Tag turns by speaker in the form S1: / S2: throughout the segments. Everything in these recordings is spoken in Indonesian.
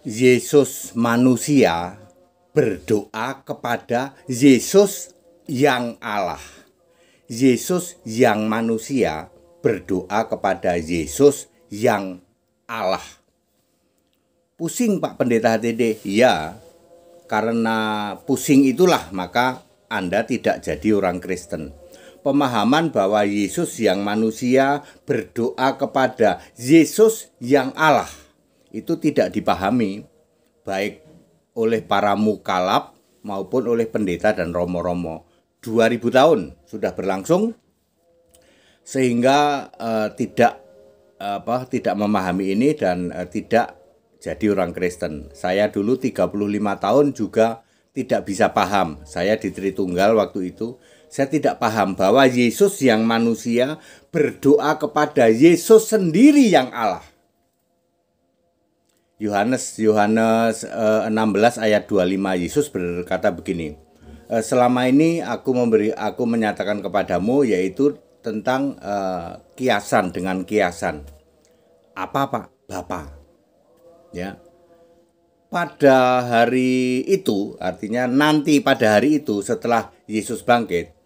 S1: Yesus manusia berdoa kepada Yesus yang Allah. Yesus yang manusia berdoa kepada Yesus yang Allah. Pusing Pak Pendeta dede? Ya, karena pusing itulah maka Anda tidak jadi orang Kristen. Pemahaman bahwa Yesus yang manusia berdoa kepada Yesus yang Allah itu tidak dipahami baik oleh para mukalap maupun oleh pendeta dan romo-romo. 2000 tahun sudah berlangsung sehingga uh, tidak apa tidak memahami ini dan uh, tidak jadi orang Kristen. Saya dulu 35 tahun juga tidak bisa paham. Saya di Tritunggal waktu itu saya tidak paham bahwa Yesus yang manusia berdoa kepada Yesus sendiri yang Allah. Yohanes Yohanes uh, eh, 16 ayat 25 Yesus berkata begini eh, selama ini aku memberi aku menyatakan kepadamu yaitu tentang uh, kiasan dengan kiasan apa Pak Bapa ya pada hari itu artinya nanti pada hari itu setelah Yesus bangkit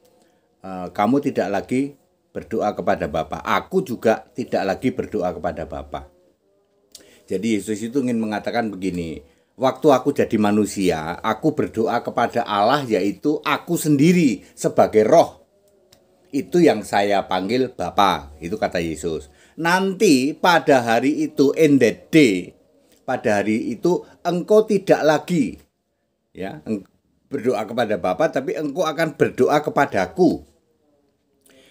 S1: uh, kamu tidak lagi berdoa kepada Bapa aku juga tidak lagi berdoa kepada Bapa jadi Yesus itu ingin mengatakan begini, waktu aku jadi manusia, aku berdoa kepada Allah yaitu aku sendiri sebagai roh. Itu yang saya panggil Bapa, itu kata Yesus. Nanti pada hari itu in the day, pada hari itu engkau tidak lagi ya berdoa kepada Bapa tapi engkau akan berdoa kepadaku.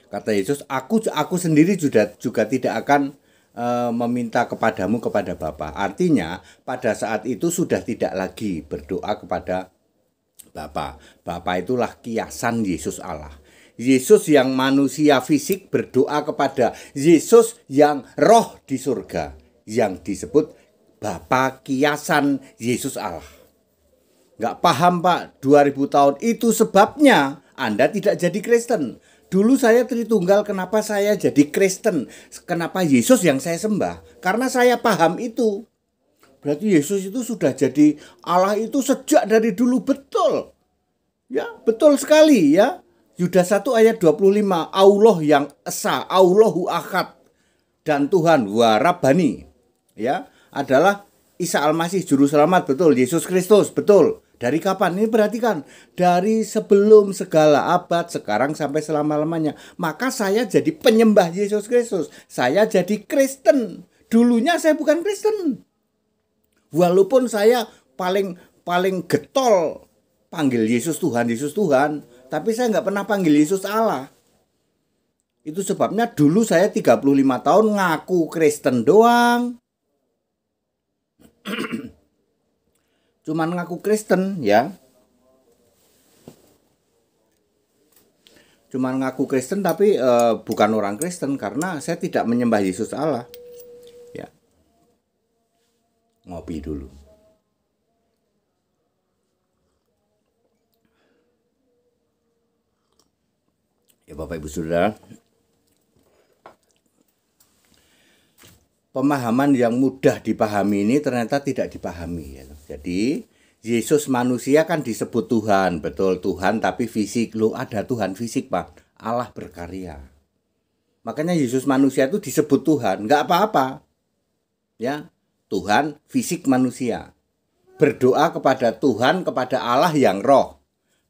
S1: Kata Yesus, aku aku sendiri juga juga tidak akan Eh, meminta kepadamu kepada Bapa. Artinya, pada saat itu sudah tidak lagi berdoa kepada Bapa. Bapa itulah kiasan Yesus Allah. Yesus yang manusia fisik berdoa kepada Yesus yang roh di surga yang disebut Bapa kiasan Yesus Allah. Enggak paham Pak, 2000 tahun itu sebabnya Anda tidak jadi Kristen Dulu saya Tritunggal, kenapa saya jadi Kristen? Kenapa Yesus yang saya sembah? Karena saya paham itu. Berarti Yesus itu sudah jadi Allah itu sejak dari dulu betul. Ya, betul sekali ya. Yudas 1 ayat 25, Allah yang esa, Allahu akad dan Tuhan warabani. Ya, adalah Isa Almasih juru selamat betul, Yesus Kristus betul. Dari kapan? Ini perhatikan. Dari sebelum segala abad, sekarang sampai selama-lamanya. Maka saya jadi penyembah Yesus Kristus. Saya jadi Kristen. Dulunya saya bukan Kristen. Walaupun saya paling paling getol panggil Yesus Tuhan, Yesus Tuhan. Tapi saya nggak pernah panggil Yesus Allah. Itu sebabnya dulu saya 35 tahun ngaku Kristen doang. cuman ngaku Kristen ya cuman ngaku Kristen tapi e, bukan orang Kristen karena saya tidak menyembah Yesus Allah ya ngopi dulu ya Bapak Ibu Saudara pemahaman yang mudah dipahami ini ternyata tidak dipahami. Ya. Jadi Yesus manusia kan disebut Tuhan, betul Tuhan tapi fisik. Lo ada Tuhan fisik pak, Allah berkarya. Makanya Yesus manusia itu disebut Tuhan, nggak apa-apa. Ya, Tuhan fisik manusia. Berdoa kepada Tuhan, kepada Allah yang roh.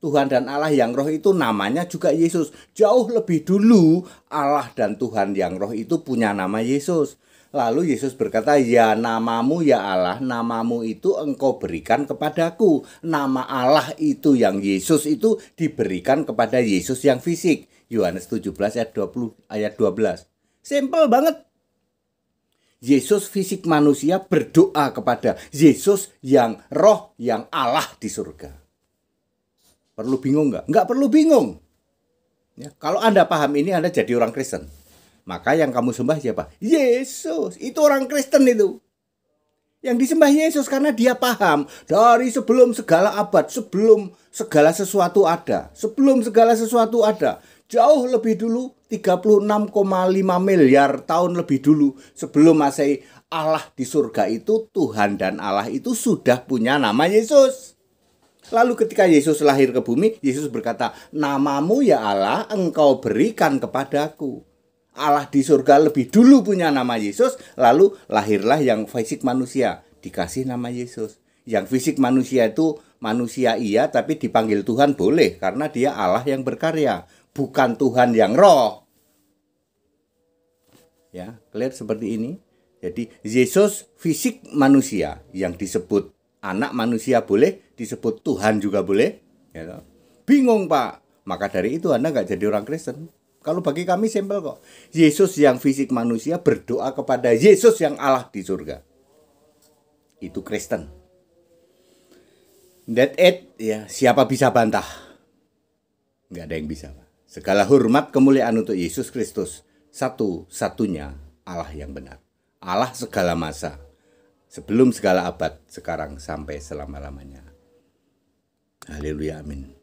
S1: Tuhan dan Allah yang roh itu namanya juga Yesus. Jauh lebih dulu Allah dan Tuhan yang roh itu punya nama Yesus. Lalu Yesus berkata, "Ya namamu ya Allah, namamu itu engkau berikan kepadaku." Nama Allah itu yang Yesus itu diberikan kepada Yesus yang fisik. Yohanes 17 ayat 20 ayat 12. Simple banget. Yesus fisik manusia berdoa kepada Yesus yang roh yang Allah di surga. Perlu bingung nggak? Nggak perlu bingung. Ya, kalau Anda paham ini, Anda jadi orang Kristen. Maka yang kamu sembah siapa? Yesus. Itu orang Kristen itu. Yang disembah Yesus karena dia paham dari sebelum segala abad, sebelum segala sesuatu ada, sebelum segala sesuatu ada. Jauh lebih dulu 36,5 miliar tahun lebih dulu sebelum masih Allah di surga itu Tuhan dan Allah itu sudah punya nama Yesus. Lalu ketika Yesus lahir ke bumi, Yesus berkata, "Namamu ya Allah, engkau berikan kepadaku." Allah di surga lebih dulu punya nama Yesus, lalu lahirlah yang fisik manusia, dikasih nama Yesus. Yang fisik manusia itu manusia iya, tapi dipanggil Tuhan boleh karena dia Allah yang berkarya, bukan Tuhan yang roh. Ya, clear seperti ini. Jadi Yesus fisik manusia yang disebut anak manusia boleh, disebut Tuhan juga boleh. Ya Bingung pak, maka dari itu Anda nggak jadi orang Kristen. Kalau bagi kami simpel kok. Yesus yang fisik manusia berdoa kepada Yesus yang Allah di surga. Itu Kristen. That it, ya siapa bisa bantah? Nggak ada yang bisa. Pak. Segala hormat kemuliaan untuk Yesus Kristus. Satu-satunya Allah yang benar. Allah segala masa sebelum segala abad sekarang sampai selama-lamanya. Haleluya amin.